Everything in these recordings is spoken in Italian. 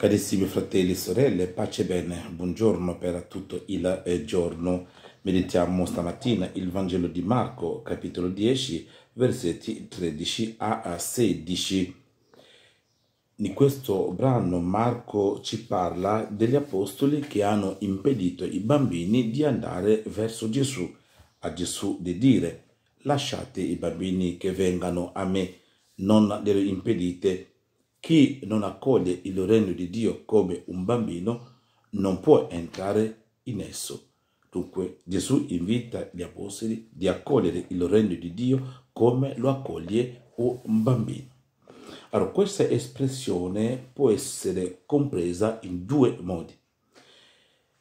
Carissimi fratelli e sorelle, pace e bene, buongiorno per tutto il eh, giorno. Meditiamo stamattina il Vangelo di Marco, capitolo 10, versetti 13 a 16. In questo brano Marco ci parla degli apostoli che hanno impedito i bambini di andare verso Gesù, a Gesù di dire lasciate i bambini che vengano a me, non glielo impedite chi non accoglie il regno di Dio come un bambino non può entrare in esso. Dunque Gesù invita gli apostoli di accogliere il regno di Dio come lo accoglie un bambino. Allora, questa espressione può essere compresa in due modi.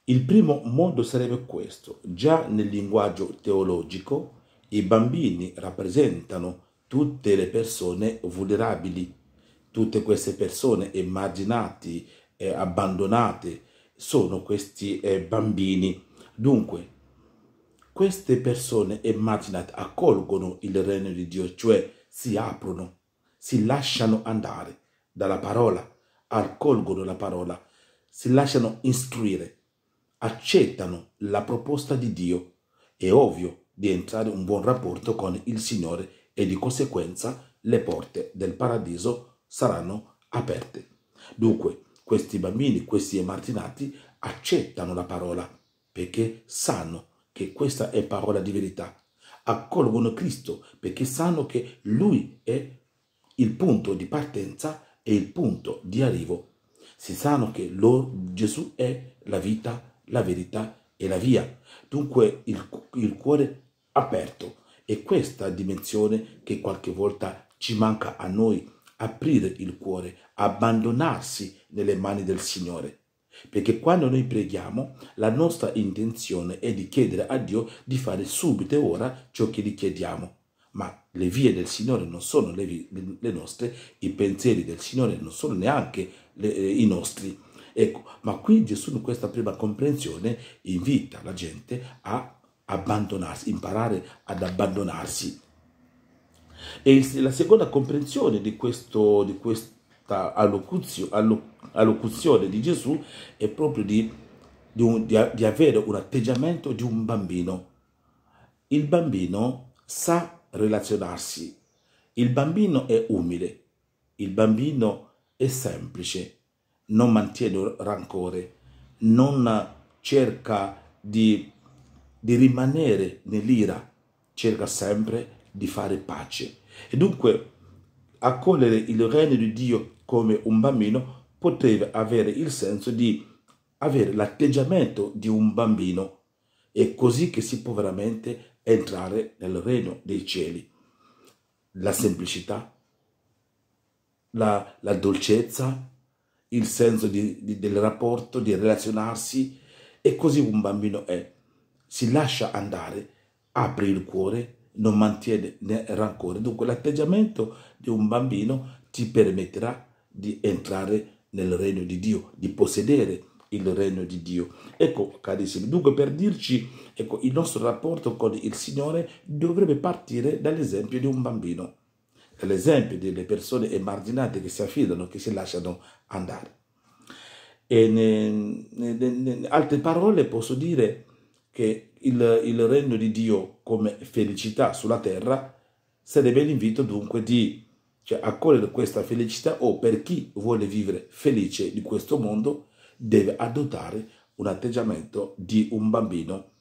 Il primo modo sarebbe questo. Già nel linguaggio teologico i bambini rappresentano tutte le persone vulnerabili tutte queste persone, immaginati, eh, abbandonate, sono questi eh, bambini. Dunque, queste persone, immaginate, accolgono il regno di Dio, cioè si aprono, si lasciano andare dalla parola, accolgono la parola, si lasciano istruire, accettano la proposta di Dio. È ovvio di entrare in un buon rapporto con il Signore e di conseguenza le porte del paradiso sono saranno aperte. Dunque, questi bambini, questi emarginati, accettano la parola perché sanno che questa è parola di verità. Accolgono Cristo perché sanno che Lui è il punto di partenza e il punto di arrivo. Si sanno che loro, Gesù è la vita, la verità e la via. Dunque il, il cuore aperto. è questa dimensione che qualche volta ci manca a noi aprire il cuore, abbandonarsi nelle mani del Signore. Perché quando noi preghiamo, la nostra intenzione è di chiedere a Dio di fare subito e ora ciò che gli chiediamo. Ma le vie del Signore non sono le, vie, le nostre, i pensieri del Signore non sono neanche le, eh, i nostri. Ecco, ma qui Gesù in questa prima comprensione invita la gente a abbandonarsi, imparare ad abbandonarsi e il, la seconda comprensione di, questo, di questa allocuzio, allo, allocuzione di Gesù è proprio di, di, un, di, di avere un atteggiamento di un bambino. Il bambino sa relazionarsi, il bambino è umile, il bambino è semplice, non mantiene rancore, non cerca di, di rimanere nell'ira, cerca sempre di fare pace. E dunque accogliere il regno di Dio come un bambino poteva avere il senso di avere l'atteggiamento di un bambino. È così che si può veramente entrare nel regno dei cieli. La semplicità, la, la dolcezza, il senso di, di, del rapporto, di relazionarsi, e così un bambino è. Si lascia andare, apre il cuore non mantiene né rancore. Dunque l'atteggiamento di un bambino ti permetterà di entrare nel regno di Dio, di possedere il regno di Dio. Ecco, carissimi, dunque per dirci, ecco, il nostro rapporto con il Signore dovrebbe partire dall'esempio di un bambino, dall'esempio delle persone emarginate che si affidano, che si lasciano andare. E in altre parole posso dire che il, il regno di Dio come felicità sulla terra sarebbe l'invito dunque di cioè, accogliere questa felicità o per chi vuole vivere felice di questo mondo deve adottare un atteggiamento di un bambino,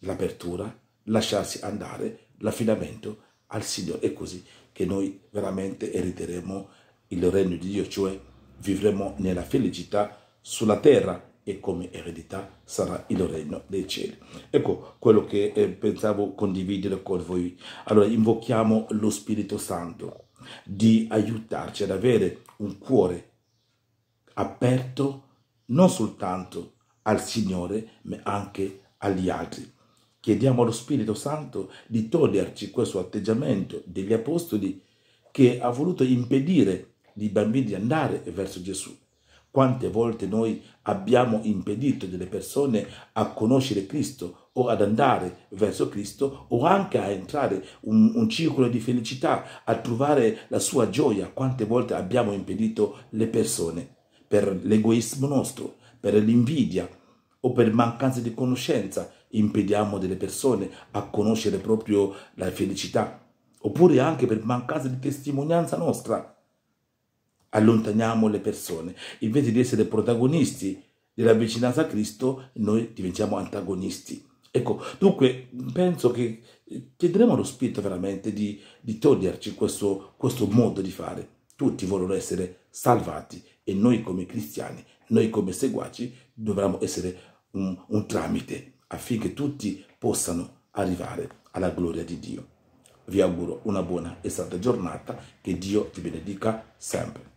l'apertura, lasciarsi andare, l'affidamento al Signore. È così che noi veramente erediteremo il regno di Dio, cioè vivremo nella felicità sulla terra e come eredità sarà il regno dei cieli. Ecco quello che eh, pensavo condividere con voi. Allora invochiamo lo Spirito Santo di aiutarci ad avere un cuore aperto non soltanto al Signore ma anche agli altri. Chiediamo allo Spirito Santo di toglierci questo atteggiamento degli apostoli che ha voluto impedire i bambini di andare verso Gesù. Quante volte noi abbiamo impedito delle persone a conoscere Cristo o ad andare verso Cristo o anche a entrare un, un circolo di felicità, a trovare la sua gioia. Quante volte abbiamo impedito le persone per l'egoismo nostro, per l'invidia o per mancanza di conoscenza. Impediamo delle persone a conoscere proprio la felicità oppure anche per mancanza di testimonianza nostra allontaniamo le persone. Invece di essere protagonisti della vicinanza a Cristo, noi diventiamo antagonisti. Ecco, dunque penso che eh, chiederemo allo Spirito veramente di, di toglierci questo, questo modo di fare. Tutti vogliono essere salvati e noi come cristiani, noi come seguaci, dovremmo essere un, un tramite affinché tutti possano arrivare alla gloria di Dio. Vi auguro una buona e santa giornata, che Dio ti benedica sempre.